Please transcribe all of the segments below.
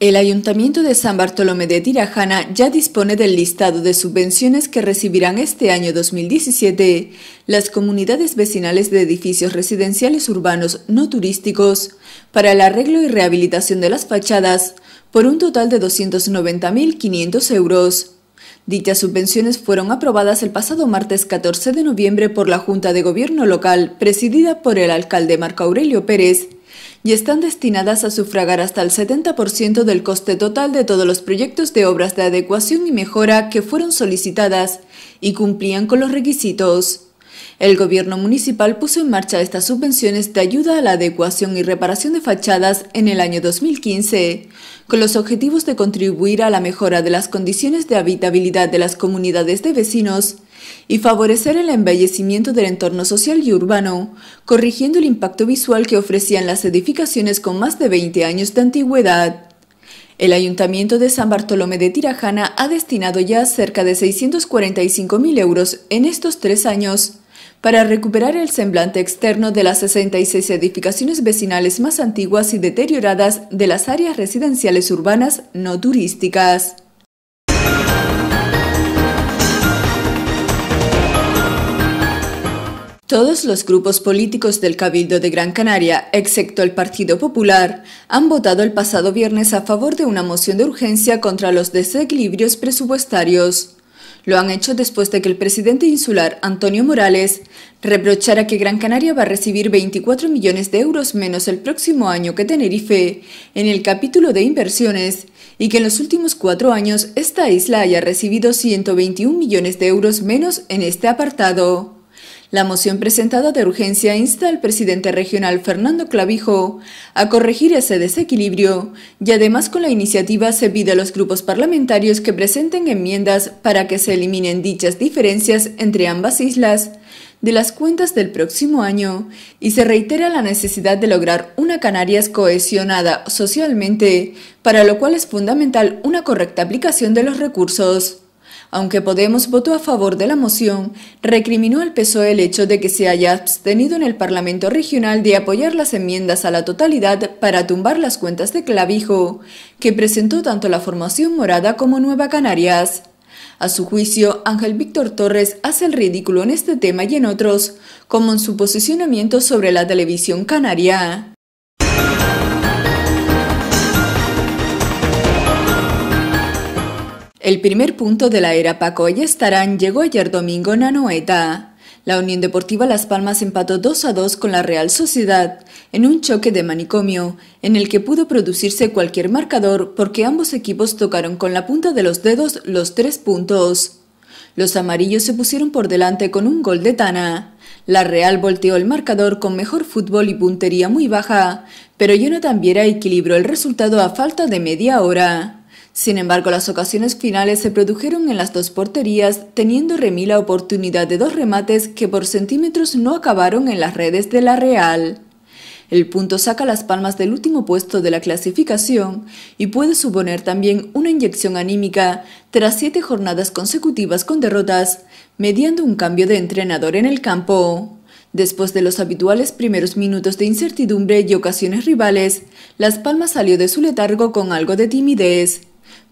El Ayuntamiento de San Bartolomé de Tirajana ya dispone del listado de subvenciones que recibirán este año 2017 las comunidades vecinales de edificios residenciales urbanos no turísticos para el arreglo y rehabilitación de las fachadas por un total de 290.500 euros. Dichas subvenciones fueron aprobadas el pasado martes 14 de noviembre por la Junta de Gobierno Local, presidida por el alcalde Marco Aurelio Pérez, y están destinadas a sufragar hasta el 70% del coste total de todos los proyectos de obras de adecuación y mejora que fueron solicitadas y cumplían con los requisitos. El gobierno municipal puso en marcha estas subvenciones de ayuda a la adecuación y reparación de fachadas en el año 2015, con los objetivos de contribuir a la mejora de las condiciones de habitabilidad de las comunidades de vecinos y favorecer el embellecimiento del entorno social y urbano, corrigiendo el impacto visual que ofrecían las edificaciones con más de 20 años de antigüedad. El Ayuntamiento de San Bartolomé de Tirajana ha destinado ya cerca de 645.000 euros en estos tres años para recuperar el semblante externo de las 66 edificaciones vecinales más antiguas y deterioradas de las áreas residenciales urbanas no turísticas. Todos los grupos políticos del Cabildo de Gran Canaria, excepto el Partido Popular, han votado el pasado viernes a favor de una moción de urgencia contra los desequilibrios presupuestarios. Lo han hecho después de que el presidente insular, Antonio Morales, reprochara que Gran Canaria va a recibir 24 millones de euros menos el próximo año que Tenerife en el capítulo de inversiones y que en los últimos cuatro años esta isla haya recibido 121 millones de euros menos en este apartado. La moción presentada de urgencia insta al presidente regional Fernando Clavijo a corregir ese desequilibrio y además con la iniciativa se pide a los grupos parlamentarios que presenten enmiendas para que se eliminen dichas diferencias entre ambas islas de las cuentas del próximo año y se reitera la necesidad de lograr una Canarias cohesionada socialmente, para lo cual es fundamental una correcta aplicación de los recursos. Aunque Podemos votó a favor de la moción, recriminó al PSOE el hecho de que se haya abstenido en el Parlamento Regional de apoyar las enmiendas a la totalidad para tumbar las cuentas de Clavijo, que presentó tanto la formación morada como Nueva Canarias. A su juicio, Ángel Víctor Torres hace el ridículo en este tema y en otros, como en su posicionamiento sobre la televisión canaria. El primer punto de la era Paco Estarán llegó ayer domingo en Anoeta. La Unión Deportiva Las Palmas empató 2 a 2 con la Real Sociedad en un choque de manicomio, en el que pudo producirse cualquier marcador porque ambos equipos tocaron con la punta de los dedos los tres puntos. Los amarillos se pusieron por delante con un gol de Tana. La Real volteó el marcador con mejor fútbol y puntería muy baja, pero Jonathan Viera equilibró el resultado a falta de media hora. Sin embargo, las ocasiones finales se produjeron en las dos porterías, teniendo Remí la oportunidad de dos remates que por centímetros no acabaron en las redes de la Real. El punto saca las palmas del último puesto de la clasificación y puede suponer también una inyección anímica tras siete jornadas consecutivas con derrotas, mediando un cambio de entrenador en el campo. Después de los habituales primeros minutos de incertidumbre y ocasiones rivales, Las Palmas salió de su letargo con algo de timidez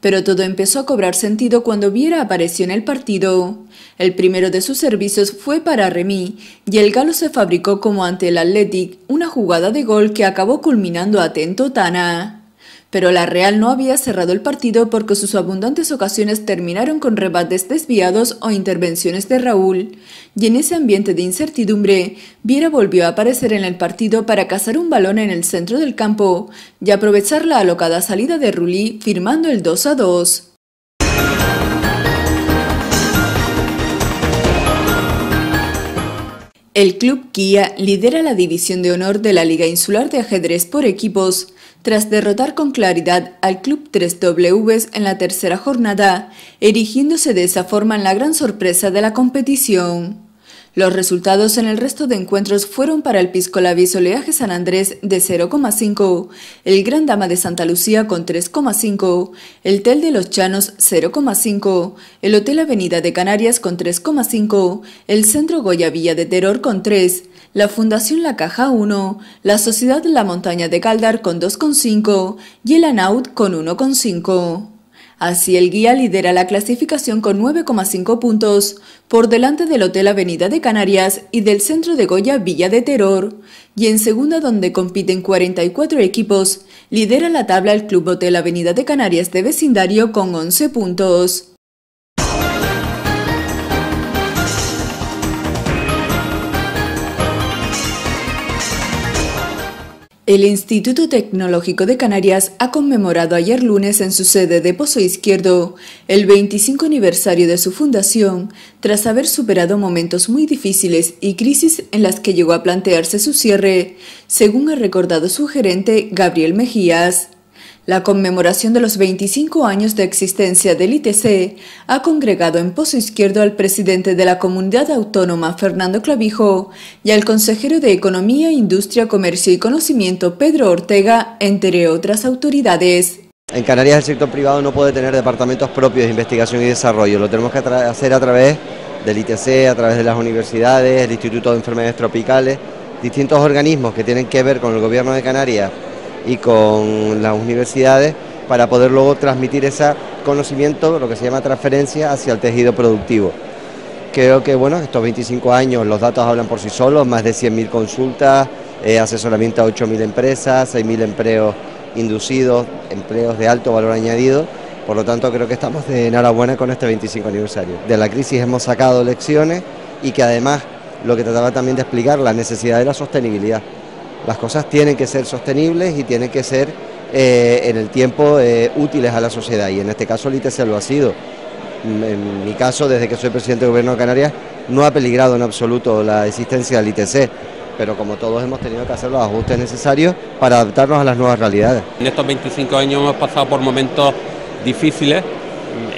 pero todo empezó a cobrar sentido cuando Viera apareció en el partido. El primero de sus servicios fue para Remy, y el galo se fabricó como ante el Athletic una jugada de gol que acabó culminando atento Tana pero la Real no había cerrado el partido porque sus abundantes ocasiones terminaron con rebates desviados o intervenciones de Raúl, y en ese ambiente de incertidumbre, Viera volvió a aparecer en el partido para cazar un balón en el centro del campo y aprovechar la alocada salida de Rulí firmando el 2 a 2. El Club Kia lidera la división de honor de la Liga Insular de Ajedrez por equipos, tras derrotar con claridad al Club 3W en la tercera jornada, erigiéndose de esa forma en la gran sorpresa de la competición. Los resultados en el resto de encuentros fueron para el Piscolavi oleaje San Andrés de 0,5, el Gran Dama de Santa Lucía con 3,5, el Tel de los Chanos 0,5, el Hotel Avenida de Canarias con 3,5, el Centro Goya Villa de Teror con 3, la Fundación La Caja 1, la Sociedad La Montaña de Caldar con 2,5 y el ANAUT con 1,5. Así el guía lidera la clasificación con 9,5 puntos, por delante del Hotel Avenida de Canarias y del Centro de Goya Villa de Terror. Y en segunda, donde compiten 44 equipos, lidera la tabla el Club Hotel Avenida de Canarias de Vecindario con 11 puntos. El Instituto Tecnológico de Canarias ha conmemorado ayer lunes en su sede de Pozo Izquierdo el 25 aniversario de su fundación, tras haber superado momentos muy difíciles y crisis en las que llegó a plantearse su cierre, según ha recordado su gerente Gabriel Mejías. La conmemoración de los 25 años de existencia del ITC ha congregado en Pozo Izquierdo al presidente de la comunidad autónoma, Fernando Clavijo, y al consejero de Economía, Industria, Comercio y Conocimiento, Pedro Ortega, entre otras autoridades. En Canarias el sector privado no puede tener departamentos propios de investigación y desarrollo, lo tenemos que hacer a través del ITC, a través de las universidades, el Instituto de Enfermedades Tropicales, distintos organismos que tienen que ver con el gobierno de Canarias y con las universidades para poder luego transmitir ese conocimiento, lo que se llama transferencia, hacia el tejido productivo. Creo que bueno, estos 25 años los datos hablan por sí solos, más de 100.000 consultas, eh, asesoramiento a 8.000 empresas, 6.000 empleos inducidos, empleos de alto valor añadido. Por lo tanto, creo que estamos de enhorabuena con este 25 aniversario. De la crisis hemos sacado lecciones y que además lo que trataba también de explicar, la necesidad de la sostenibilidad. Las cosas tienen que ser sostenibles y tienen que ser eh, en el tiempo eh, útiles a la sociedad y en este caso el ITC e e lo ha sido. Mm, en mi caso, desde que soy presidente del Gobierno de Canarias, no ha peligrado en absoluto la existencia del ITC e pero como todos hemos tenido que hacer los ajustes necesarios para adaptarnos a las nuevas realidades. En estos 25 años hemos pasado por momentos difíciles,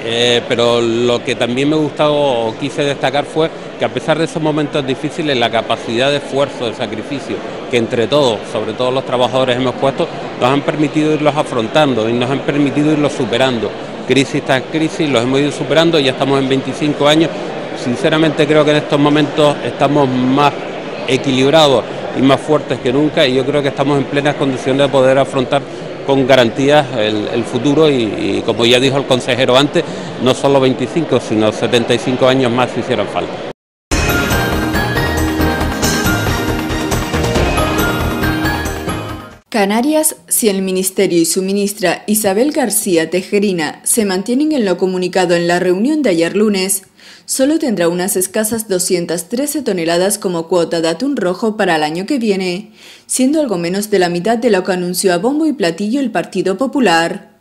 eh, pero lo que también me gustó o quise destacar fue que a pesar de esos momentos difíciles, la capacidad de esfuerzo, de sacrificio que entre todos, sobre todo los trabajadores, hemos puesto, nos han permitido irlos afrontando y nos han permitido irlos superando. Crisis tras crisis, los hemos ido superando, ya estamos en 25 años. Sinceramente creo que en estos momentos estamos más equilibrados y más fuertes que nunca y yo creo que estamos en plenas condiciones de poder afrontar con garantías el, futuro y, como ya dijo el consejero antes, no solo 25, sino 75 años más si hicieron falta. Canarias, si el Ministerio y su ministra Isabel García Tejerina se mantienen en lo comunicado en la reunión de ayer lunes, solo tendrá unas escasas 213 toneladas como cuota de atún rojo para el año que viene, siendo algo menos de la mitad de lo que anunció a bombo y platillo el Partido Popular.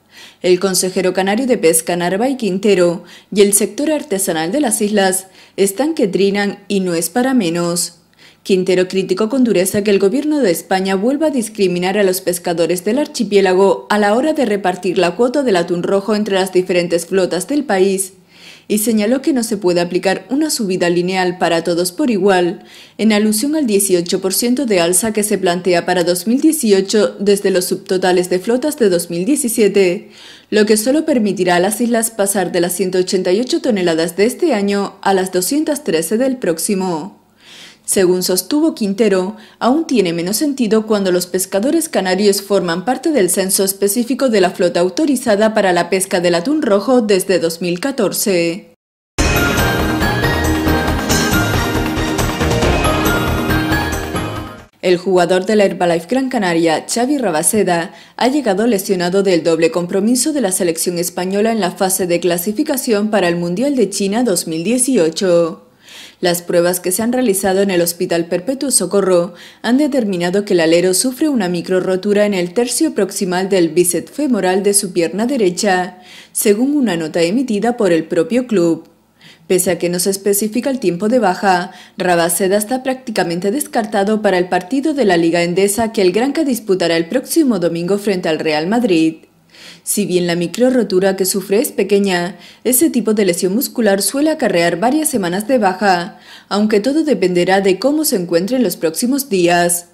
El consejero canario de pesca Narva y Quintero y el sector artesanal de las islas están que trinan y no es para menos. Quintero criticó con dureza que el gobierno de España vuelva a discriminar a los pescadores del archipiélago a la hora de repartir la cuota del atún rojo entre las diferentes flotas del país y señaló que no se puede aplicar una subida lineal para todos por igual, en alusión al 18% de alza que se plantea para 2018 desde los subtotales de flotas de 2017, lo que solo permitirá a las islas pasar de las 188 toneladas de este año a las 213 del próximo. Según sostuvo Quintero, aún tiene menos sentido cuando los pescadores canarios forman parte del censo específico de la flota autorizada para la pesca del atún rojo desde 2014. El jugador de la Herbalife Gran Canaria, Xavi Rabaseda, ha llegado lesionado del doble compromiso de la selección española en la fase de clasificación para el Mundial de China 2018. Las pruebas que se han realizado en el Hospital Perpetuo Socorro han determinado que el alero sufre una rotura en el tercio proximal del bíceps femoral de su pierna derecha, según una nota emitida por el propio club. Pese a que no se especifica el tiempo de baja, Rabaceda está prácticamente descartado para el partido de la Liga Endesa que el Granca disputará el próximo domingo frente al Real Madrid. Si bien la microrotura que sufre es pequeña, ese tipo de lesión muscular suele acarrear varias semanas de baja, aunque todo dependerá de cómo se encuentre en los próximos días.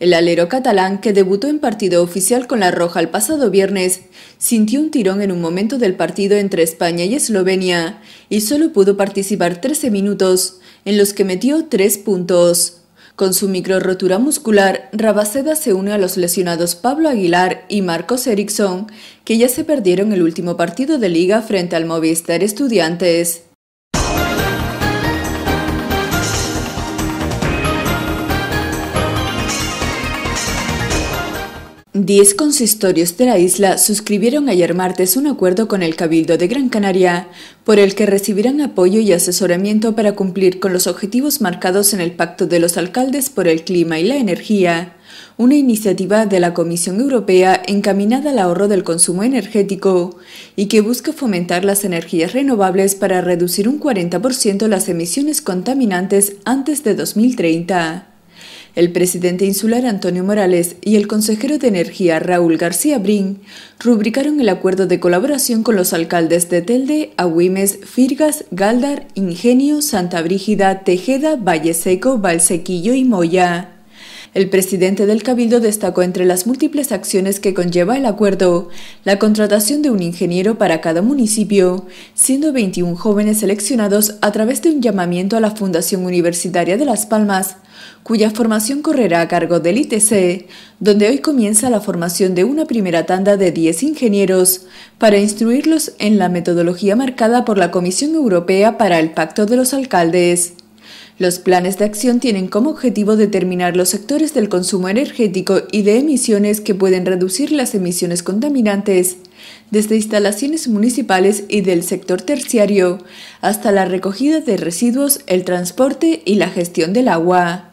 El alero catalán, que debutó en partido oficial con la Roja el pasado viernes, sintió un tirón en un momento del partido entre España y Eslovenia y solo pudo participar 13 minutos, en los que metió tres puntos. Con su micro rotura muscular, Rabaceda se une a los lesionados Pablo Aguilar y Marcos Eriksson, que ya se perdieron el último partido de liga frente al Movistar Estudiantes. Diez consistorios de la isla suscribieron ayer martes un acuerdo con el Cabildo de Gran Canaria, por el que recibirán apoyo y asesoramiento para cumplir con los objetivos marcados en el Pacto de los Alcaldes por el Clima y la Energía, una iniciativa de la Comisión Europea encaminada al ahorro del consumo energético y que busca fomentar las energías renovables para reducir un 40% las emisiones contaminantes antes de 2030. El presidente insular Antonio Morales y el consejero de Energía Raúl García Brin rubricaron el acuerdo de colaboración con los alcaldes de Telde, Agüimes, Firgas, Galdar, Ingenio, Santa Brígida, Tejeda, Valle Seco, Valsequillo y Moya. El presidente del Cabildo destacó entre las múltiples acciones que conlleva el acuerdo la contratación de un ingeniero para cada municipio, siendo 21 jóvenes seleccionados a través de un llamamiento a la Fundación Universitaria de Las Palmas, cuya formación correrá a cargo del ITC, donde hoy comienza la formación de una primera tanda de 10 ingenieros para instruirlos en la metodología marcada por la Comisión Europea para el Pacto de los Alcaldes. Los planes de acción tienen como objetivo determinar los sectores del consumo energético y de emisiones que pueden reducir las emisiones contaminantes, desde instalaciones municipales y del sector terciario, hasta la recogida de residuos, el transporte y la gestión del agua.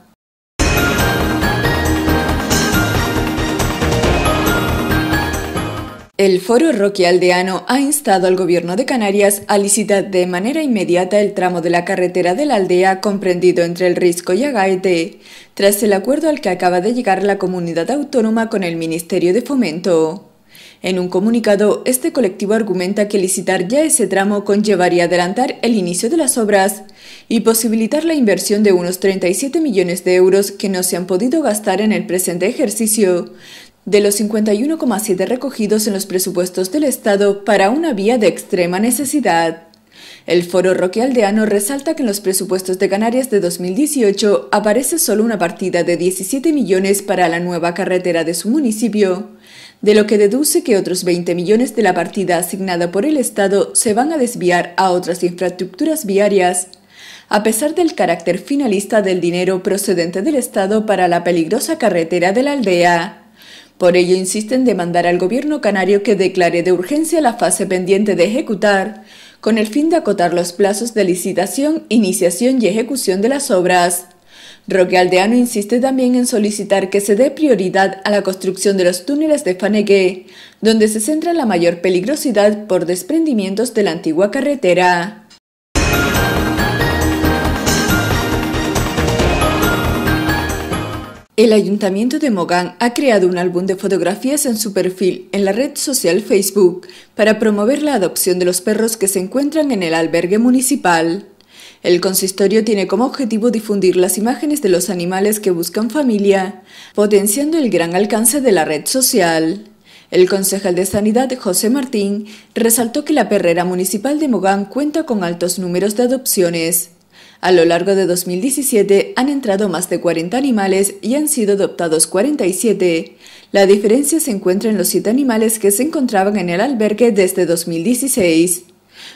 El Foro Roque Aldeano ha instado al Gobierno de Canarias a licitar de manera inmediata el tramo de la carretera de la aldea comprendido entre el Risco y Agaete, tras el acuerdo al que acaba de llegar la comunidad autónoma con el Ministerio de Fomento. En un comunicado, este colectivo argumenta que licitar ya ese tramo conllevaría adelantar el inicio de las obras y posibilitar la inversión de unos 37 millones de euros que no se han podido gastar en el presente ejercicio, de los 51,7 recogidos en los presupuestos del Estado para una vía de extrema necesidad, el Foro Roque Aldeano resalta que en los presupuestos de Canarias de 2018 aparece solo una partida de 17 millones para la nueva carretera de su municipio, de lo que deduce que otros 20 millones de la partida asignada por el Estado se van a desviar a otras infraestructuras viarias a pesar del carácter finalista del dinero procedente del Estado para la peligrosa carretera de la aldea. Por ello insisten en demandar al gobierno canario que declare de urgencia la fase pendiente de ejecutar, con el fin de acotar los plazos de licitación, iniciación y ejecución de las obras. Roque Aldeano insiste también en solicitar que se dé prioridad a la construcción de los túneles de Faneque, donde se centra la mayor peligrosidad por desprendimientos de la antigua carretera. El Ayuntamiento de Mogán ha creado un álbum de fotografías en su perfil en la red social Facebook para promover la adopción de los perros que se encuentran en el albergue municipal. El consistorio tiene como objetivo difundir las imágenes de los animales que buscan familia, potenciando el gran alcance de la red social. El concejal de Sanidad, José Martín, resaltó que la perrera municipal de Mogán cuenta con altos números de adopciones. A lo largo de 2017 han entrado más de 40 animales y han sido adoptados 47. La diferencia se encuentra en los 7 animales que se encontraban en el albergue desde 2016.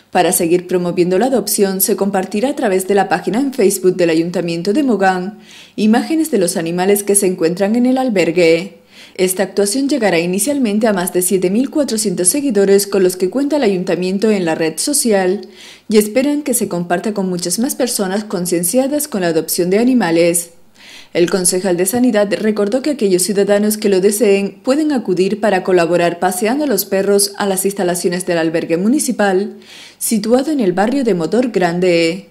Para seguir promoviendo la adopción, se compartirá a través de la página en Facebook del Ayuntamiento de Mogán imágenes de los animales que se encuentran en el albergue. Esta actuación llegará inicialmente a más de 7.400 seguidores con los que cuenta el ayuntamiento en la red social y esperan que se comparta con muchas más personas concienciadas con la adopción de animales. El concejal de Sanidad recordó que aquellos ciudadanos que lo deseen pueden acudir para colaborar paseando a los perros a las instalaciones del albergue municipal, situado en el barrio de Motor Grande.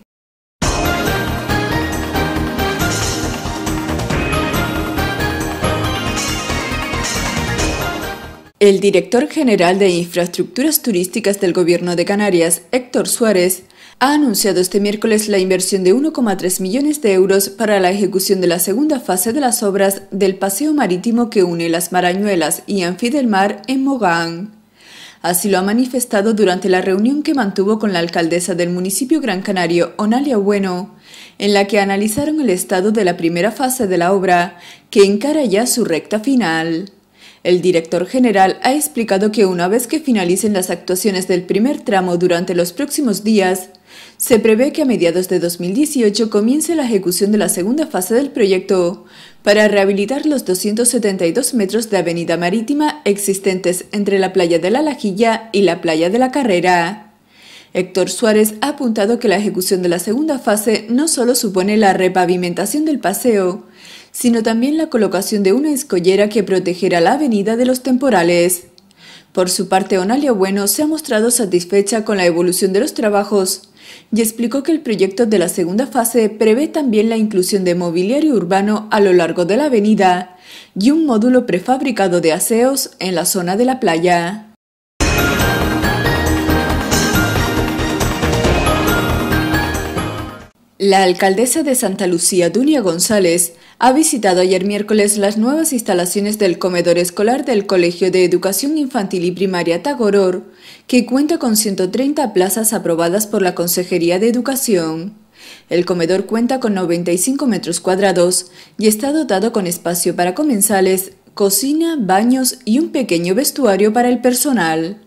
El director general de Infraestructuras Turísticas del Gobierno de Canarias, Héctor Suárez, ha anunciado este miércoles la inversión de 1,3 millones de euros para la ejecución de la segunda fase de las obras del paseo marítimo que une las Marañuelas y anfidelmar Mar en Mogán. Así lo ha manifestado durante la reunión que mantuvo con la alcaldesa del municipio Gran Canario, Onalia Bueno, en la que analizaron el estado de la primera fase de la obra, que encara ya su recta final. El director general ha explicado que una vez que finalicen las actuaciones del primer tramo durante los próximos días, se prevé que a mediados de 2018 comience la ejecución de la segunda fase del proyecto para rehabilitar los 272 metros de avenida marítima existentes entre la playa de la Lajilla y la playa de la Carrera. Héctor Suárez ha apuntado que la ejecución de la segunda fase no solo supone la repavimentación del paseo, sino también la colocación de una escollera que protegerá la avenida de los temporales. Por su parte, Onalia Bueno se ha mostrado satisfecha con la evolución de los trabajos y explicó que el proyecto de la segunda fase prevé también la inclusión de mobiliario urbano a lo largo de la avenida y un módulo prefabricado de aseos en la zona de la playa. La alcaldesa de Santa Lucía, Dunia González, ha visitado ayer miércoles las nuevas instalaciones del comedor escolar del Colegio de Educación Infantil y Primaria Tagoror, que cuenta con 130 plazas aprobadas por la Consejería de Educación. El comedor cuenta con 95 metros cuadrados y está dotado con espacio para comensales, cocina, baños y un pequeño vestuario para el personal.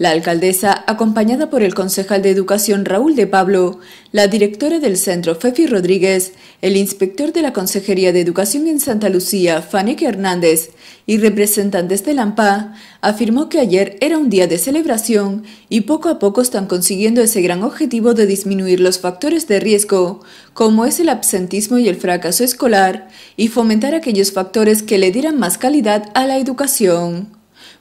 La alcaldesa, acompañada por el concejal de Educación Raúl de Pablo, la directora del centro Fefi Rodríguez, el inspector de la Consejería de Educación en Santa Lucía, Fanny Hernández, y representantes de AMPA, afirmó que ayer era un día de celebración y poco a poco están consiguiendo ese gran objetivo de disminuir los factores de riesgo, como es el absentismo y el fracaso escolar, y fomentar aquellos factores que le dieran más calidad a la educación.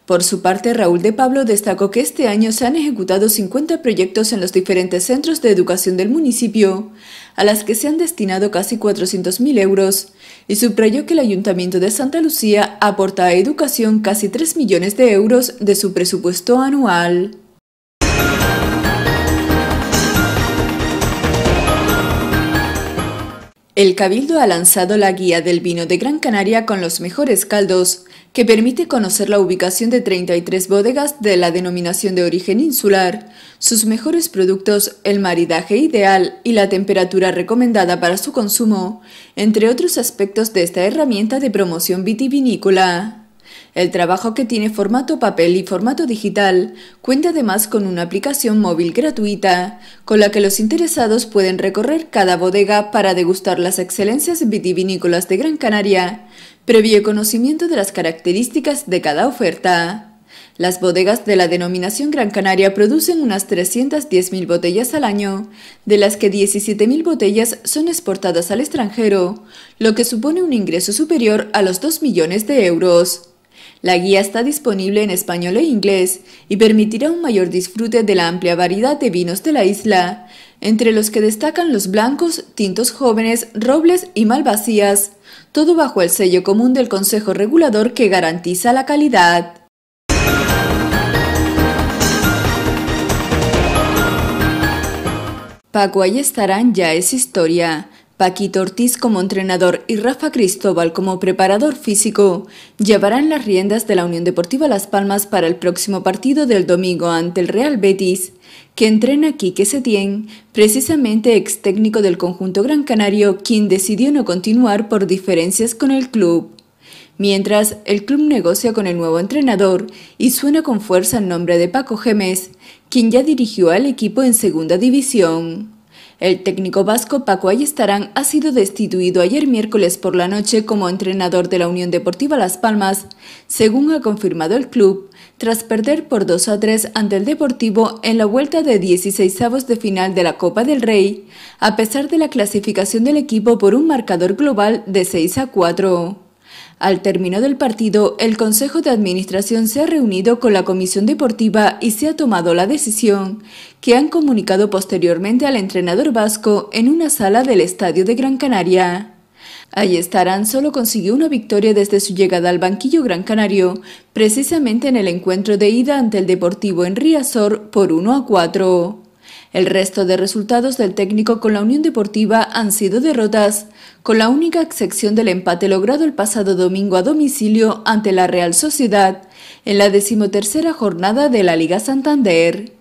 Por su parte, Raúl de Pablo destacó que este año se han ejecutado 50 proyectos en los diferentes centros de educación del municipio, a las que se han destinado casi 400.000 euros, y subrayó que el Ayuntamiento de Santa Lucía aporta a educación casi 3 millones de euros de su presupuesto anual. El Cabildo ha lanzado la guía del vino de Gran Canaria con los mejores caldos, que permite conocer la ubicación de 33 bodegas de la denominación de origen insular, sus mejores productos, el maridaje ideal y la temperatura recomendada para su consumo, entre otros aspectos de esta herramienta de promoción vitivinícola. El trabajo que tiene formato papel y formato digital cuenta además con una aplicación móvil gratuita, con la que los interesados pueden recorrer cada bodega para degustar las excelencias vitivinícolas de Gran Canaria, previo conocimiento de las características de cada oferta. Las bodegas de la denominación Gran Canaria producen unas 310.000 botellas al año, de las que 17.000 botellas son exportadas al extranjero, lo que supone un ingreso superior a los 2 millones de euros. La guía está disponible en español e inglés y permitirá un mayor disfrute de la amplia variedad de vinos de la isla, entre los que destacan los blancos, tintos jóvenes, robles y malvasías todo bajo el sello común del Consejo Regulador que garantiza la calidad. Paco Estarán ya es historia. Paquito Ortiz como entrenador y Rafa Cristóbal como preparador físico llevarán las riendas de la Unión Deportiva Las Palmas para el próximo partido del domingo ante el Real Betis que entrena Quique Setién, precisamente ex técnico del conjunto Gran Canario, quien decidió no continuar por diferencias con el club. Mientras, el club negocia con el nuevo entrenador y suena con fuerza el nombre de Paco Gemes, quien ya dirigió al equipo en segunda división. El técnico vasco Paco Ayestarán ha sido destituido ayer miércoles por la noche como entrenador de la Unión Deportiva Las Palmas, según ha confirmado el club, tras perder por 2 a 3 ante el Deportivo en la vuelta de 16 de final de la Copa del Rey, a pesar de la clasificación del equipo por un marcador global de 6 a 4. Al término del partido, el Consejo de Administración se ha reunido con la Comisión Deportiva y se ha tomado la decisión, que han comunicado posteriormente al entrenador vasco en una sala del Estadio de Gran Canaria estarán solo consiguió una victoria desde su llegada al banquillo gran canario, precisamente en el encuentro de ida ante el Deportivo en Riazor por 1 a 4. El resto de resultados del técnico con la Unión Deportiva han sido derrotas, con la única excepción del empate logrado el pasado domingo a domicilio ante la Real Sociedad, en la decimotercera jornada de la Liga Santander.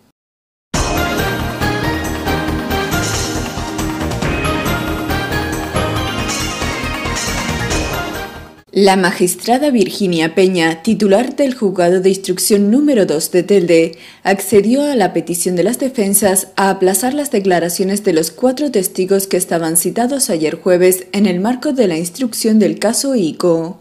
La magistrada Virginia Peña, titular del juzgado de instrucción número 2 de Telde, accedió a la petición de las defensas a aplazar las declaraciones de los cuatro testigos que estaban citados ayer jueves en el marco de la instrucción del caso ICO.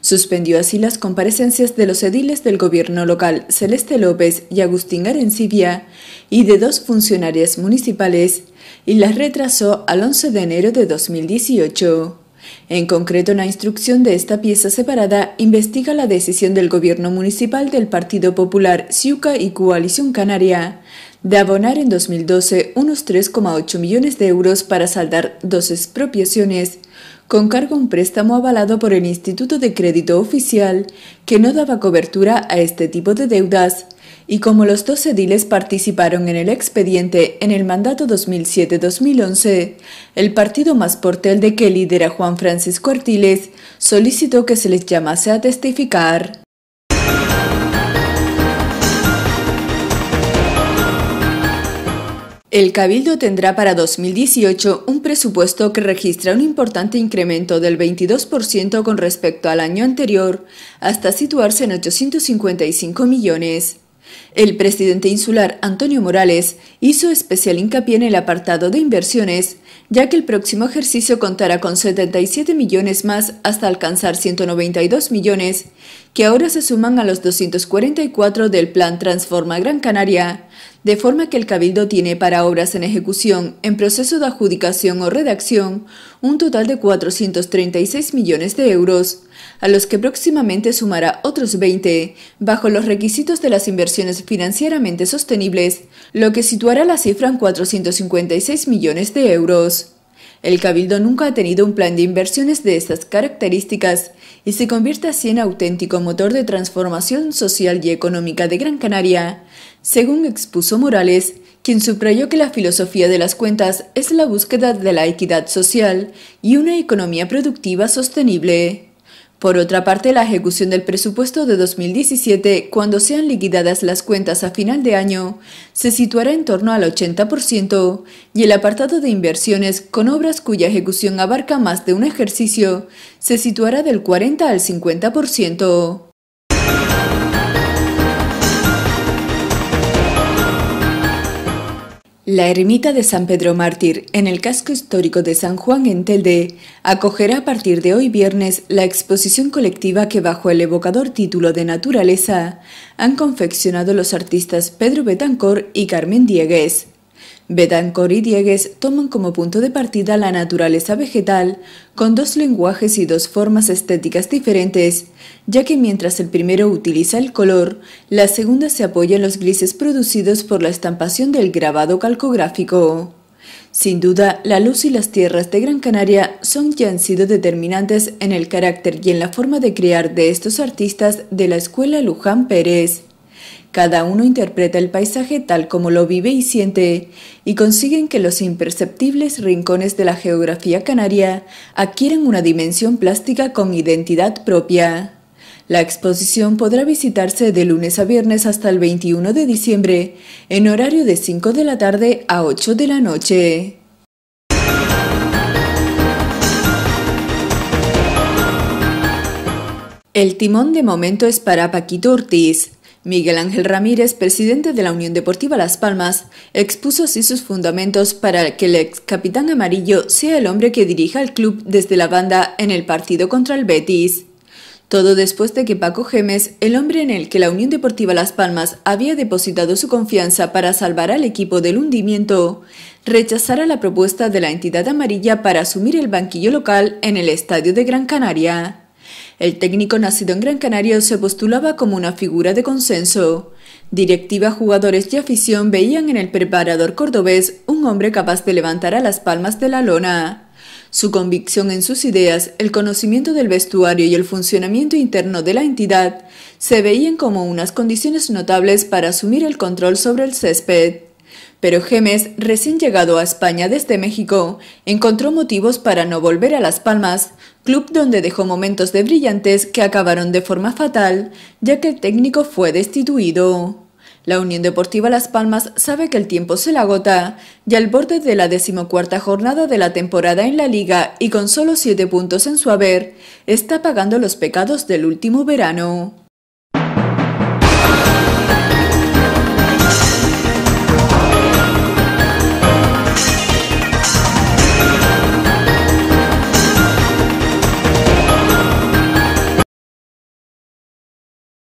Suspendió así las comparecencias de los ediles del gobierno local Celeste López y Agustín Garencibia y de dos funcionarias municipales y las retrasó al 11 de enero de 2018. En concreto, la instrucción de esta pieza separada investiga la decisión del gobierno municipal del Partido Popular Ciuca y Coalición Canaria de abonar en 2012 unos 3,8 millones de euros para saldar dos expropiaciones, con cargo a un préstamo avalado por el Instituto de Crédito Oficial, que no daba cobertura a este tipo de deudas, y como los dos ediles participaron en el expediente en el mandato 2007-2011, el partido más portel de que lidera Juan Francisco Artiles solicitó que se les llamase a testificar. El Cabildo tendrá para 2018 un presupuesto que registra un importante incremento del 22% con respecto al año anterior, hasta situarse en 855 millones. El presidente insular Antonio Morales hizo especial hincapié en el apartado de inversiones, ya que el próximo ejercicio contará con 77 millones más hasta alcanzar 192 millones, que ahora se suman a los 244 del Plan Transforma Gran Canaria, de forma que el Cabildo tiene para obras en ejecución, en proceso de adjudicación o redacción, un total de 436 millones de euros, a los que próximamente sumará otros 20, bajo los requisitos de las inversiones financieramente sostenibles, lo que situará la cifra en 456 millones de euros. El Cabildo nunca ha tenido un plan de inversiones de estas características y se convierte así en auténtico motor de transformación social y económica de Gran Canaria, según expuso Morales, quien subrayó que la filosofía de las cuentas es la búsqueda de la equidad social y una economía productiva sostenible. Por otra parte, la ejecución del presupuesto de 2017, cuando sean liquidadas las cuentas a final de año, se situará en torno al 80% y el apartado de inversiones con obras cuya ejecución abarca más de un ejercicio se situará del 40 al 50%. La ermita de San Pedro Mártir, en el casco histórico de San Juan en Telde, acogerá a partir de hoy viernes la exposición colectiva que bajo el evocador título de Naturaleza han confeccionado los artistas Pedro Betancor y Carmen Diegues. Betancor y Diegues toman como punto de partida la naturaleza vegetal, con dos lenguajes y dos formas estéticas diferentes, ya que mientras el primero utiliza el color, la segunda se apoya en los grises producidos por la estampación del grabado calcográfico. Sin duda, la luz y las tierras de Gran Canaria son y han sido determinantes en el carácter y en la forma de crear de estos artistas de la Escuela Luján Pérez. Cada uno interpreta el paisaje tal como lo vive y siente, y consiguen que los imperceptibles rincones de la geografía canaria adquieren una dimensión plástica con identidad propia. La exposición podrá visitarse de lunes a viernes hasta el 21 de diciembre, en horario de 5 de la tarde a 8 de la noche. El timón de momento es para Paquito Ortiz, Miguel Ángel Ramírez, presidente de la Unión Deportiva Las Palmas, expuso así sus fundamentos para que el ex capitán amarillo sea el hombre que dirija al club desde la banda en el partido contra el Betis. Todo después de que Paco Gemes, el hombre en el que la Unión Deportiva Las Palmas había depositado su confianza para salvar al equipo del hundimiento, rechazara la propuesta de la entidad amarilla para asumir el banquillo local en el estadio de Gran Canaria. El técnico nacido en Gran Canaria se postulaba como una figura de consenso. Directiva, jugadores y afición veían en el preparador cordobés un hombre capaz de levantar a las palmas de la lona. Su convicción en sus ideas, el conocimiento del vestuario y el funcionamiento interno de la entidad se veían como unas condiciones notables para asumir el control sobre el césped. Pero Gemes, recién llegado a España desde México, encontró motivos para no volver a Las Palmas, club donde dejó momentos de brillantes que acabaron de forma fatal, ya que el técnico fue destituido. La Unión Deportiva Las Palmas sabe que el tiempo se le agota y al borde de la decimocuarta jornada de la temporada en la liga y con solo siete puntos en su haber, está pagando los pecados del último verano.